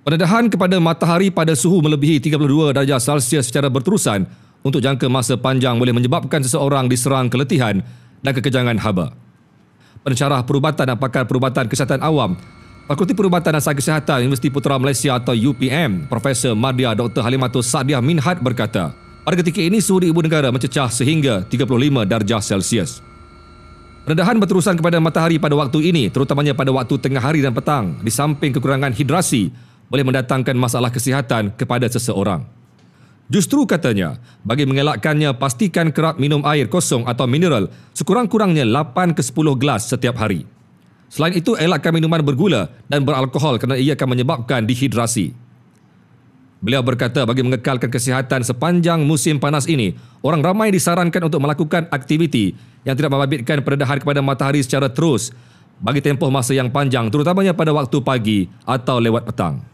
Pendedahan kepada matahari pada suhu melebihi 32 darjah Celsius secara berterusan untuk jangka masa panjang boleh menyebabkan seseorang diserang keletihan dan kekejangan haba. Pencerah perubatan dan pakar perubatan kesihatan awam Fakulti Perubatan dan Sakit Kesihatan Universiti Putra Malaysia atau UPM, Profesor Mardia Dr. Halimatus Sadiah Minhat berkata, pada ketika ini suhu di ibu negara mencecah sehingga 35 darjah Celsius. Pendedahan berterusan kepada matahari pada waktu ini, terutamanya pada waktu tengah hari dan petang, di samping kekurangan hidrasi boleh mendatangkan masalah kesihatan kepada seseorang. Justru katanya, bagi mengelakkannya pastikan kerap minum air kosong atau mineral sekurang-kurangnya 8 ke 10 gelas setiap hari. Selain itu, elakkan minuman bergula dan beralkohol kerana ia akan menyebabkan dehidrasi. Beliau berkata bagi mengekalkan kesihatan sepanjang musim panas ini, orang ramai disarankan untuk melakukan aktiviti yang tidak membabitkan peredahan kepada matahari secara terus bagi tempoh masa yang panjang terutamanya pada waktu pagi atau lewat petang.